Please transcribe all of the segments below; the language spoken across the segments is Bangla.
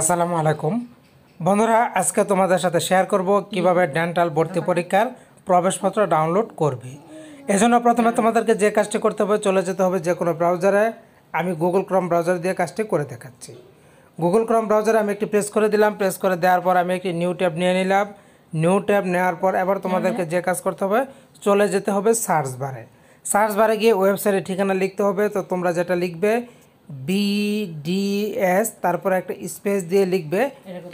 আসসালামু আলাইকুম বন্ধুরা আজকে তোমাদের সাথে শেয়ার করব কিভাবে ডেন্টাল ভর্তি পরীক্ষার প্রবেশপত্র ডাউনলোড করবে এজন্য প্রথমে তোমাদেরকে যে কাজটি করতে হবে চলে যেতে হবে যে কোনো ব্রাউজারে আমি গুগল ক্রম ব্রাউজার দিয়ে কাজটি করে দেখাচ্ছি গুগল ক্রম ব্রাউজারে আমি একটি প্রেস করে দিলাম প্রেস করে দেওয়ার পর আমি একটি নিউ ট্যাব নিয়ে নিলাম নিউ ট্যাব নেওয়ার পর এবার তোমাদেরকে হ্যাঁ। যে কাজ করতে হবে চলে যেতে হবে সার্চ বারে সার্চ বারে গিয়ে ওয়েবসাইটে ঠিকানা লিখতে হবে তো তোমরা যেটা লিখবে বিডিএস তারপর একটা স্পেস দিয়ে লিখবে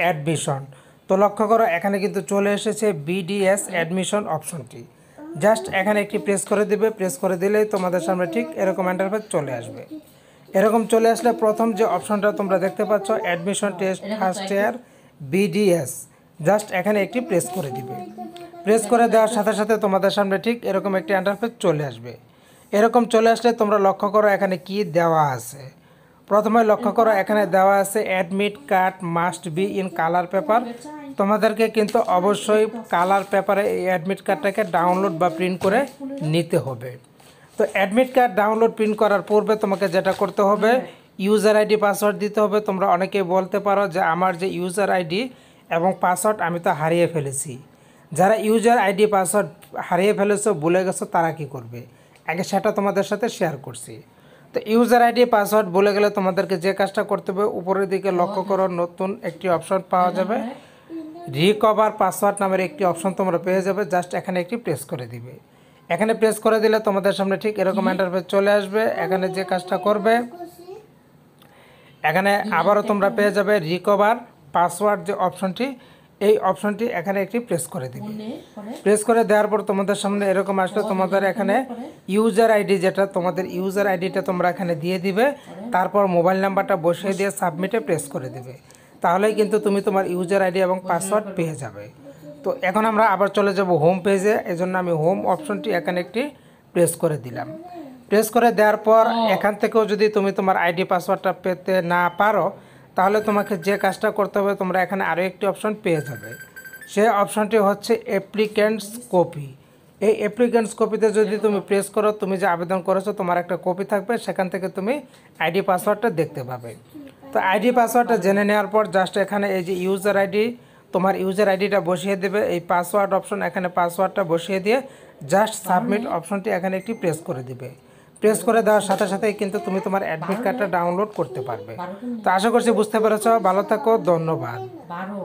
অ্যাডমিশন তো লক্ষ্য করো এখানে কিন্তু চলে এসেছে বিডিএস অ্যাডমিশন অপশনটি জাস্ট এখানে একটি প্রেস করে দেবে প্রেস করে দিলেই তোমাদের সামনে ঠিক এরকম এন্টারফেস চলে আসবে এরকম চলে আসলে প্রথম যে অপশনটা তোমরা দেখতে পাচ্ছ admission test first year BDS just এখানে একটি প্রেস করে দিবে প্রেস করে দেওয়ার সাথে সাথে তোমাদের সামনে ঠিক এরকম একটি এন্টারফেস চলে আসবে এরকম চলে আসলে তোমরা লক্ষ্য করো এখানে কি দেওয়া আছে প্রথমে লক্ষ্য করো এখানে দেওয়া আছে admit card must be in colour paper তোমাদেরকে কিন্তু অবশ্যই কালার পেপারে এই অ্যাডমিট কার্ডটাকে ডাউনলোড বা প্রিন্ট করে নিতে হবে তো অ্যাডমিট কার্ড ডাউনলোড প্রিন্ট করার পূর্বে তোমাকে যেটা করতে হবে ইউজার আইডি পাসওয়ার্ড দিতে হবে তোমরা অনেকেই বলতে পারো যে আমার যে ইউজার আইডি এবং পাসওয়ার্ড আমি তো হারিয়ে ফেলেছি যারা ইউজার আইডি পাসওয়ার্ড হারিয়ে ফেলেছো ভুলে গেছো তারা কি করবে আগে সেটা তোমাদের সাথে শেয়ার করছি তো ইউজার আইডি পাসওয়ার্ড বলে গেলে তোমাদেরকে যে কাজটা করতে হবে উপরের দিকে লক্ষ্য oh, করো নতুন একটি অপশন পাওয়া যাবে রিকভার পাসওয়ার্ড নামের একটি অপশন তোমরা পেয়ে যাবে জাস্ট এখানে একটি প্রেস করে দিবে এখানে প্রেস করে দিলে তোমাদের সামনে ঠিক এরকম ইন্টারফেস চলে আসবে এখানে যে কাজটা করবে এখানে আবারও তোমরা পেয়ে যাবে রিকভার পাসওয়ার্ড যে অপশনটি এই অপশনটি এখানে একটি প্রেস করে দিবে প্রেস করে দেওয়ার পর তোমাদের সামনে এরকম আসলে তোমাদের এখানে ইউজার আইডি যেটা তোমাদের ইউজার আইডিটা তোমরা এখানে দিয়ে দিবে তারপর মোবাইল নাম্বারটা বসিয়ে দিয়ে সাবমিটে প্রেস করে দিবে তাহলে কিন্তু তুমি তোমার ইউজার আইডি এবং পাসওয়ার্ড পেয়ে যাবে তো এখন আমরা আবার চলে যাব হোম পেজে এজন্য আমি হোম অপশনটি এখানে একটি প্রেস করে দিলাম প্রেস করে দেওয়ার পর এখান থেকেও যদি তুমি তোমার আইডি পাসওয়ার্ডটা পেতে না পারো তাহলে তোমাকে যে কাজটা করতে হবে তোমরা এখানে আরও একটি অপশন পেয়ে যাবে সেই অপশনটি হচ্ছে অ্যাপ্লিক্যান্টস কপি এই অ্যাপ্লিক্যান্টস কপিতে যদি তুমি প্রেস করো তুমি যে আবেদন করেছো তোমার একটা কপি থাকবে সেখান থেকে তুমি আইডি পাসওয়ার্ডটা দেখতে পাবে তো আইডি পাসওয়ার্ডটা জেনে নেওয়ার পর জাস্ট এখানে এই যে ইউজার আইডি তোমার ইউজার আইডিটা বসিয়ে দেবে এই পাসওয়ার্ড অপশন এখানে পাসওয়ার্ডটা বসিয়ে দিয়ে জাস্ট সাবমিট অপশনটি এখানে একটি প্রেস করে দেবে প্রেস করে দেওয়ার সাথে সাথে কিন্তু তুমি তোমার অ্যাডমিট কার্ডটা ডাউনলোড করতে পারবে তো আশা করছি বুঝতে পেরেছ ভালো থাকো ধন্যবাদ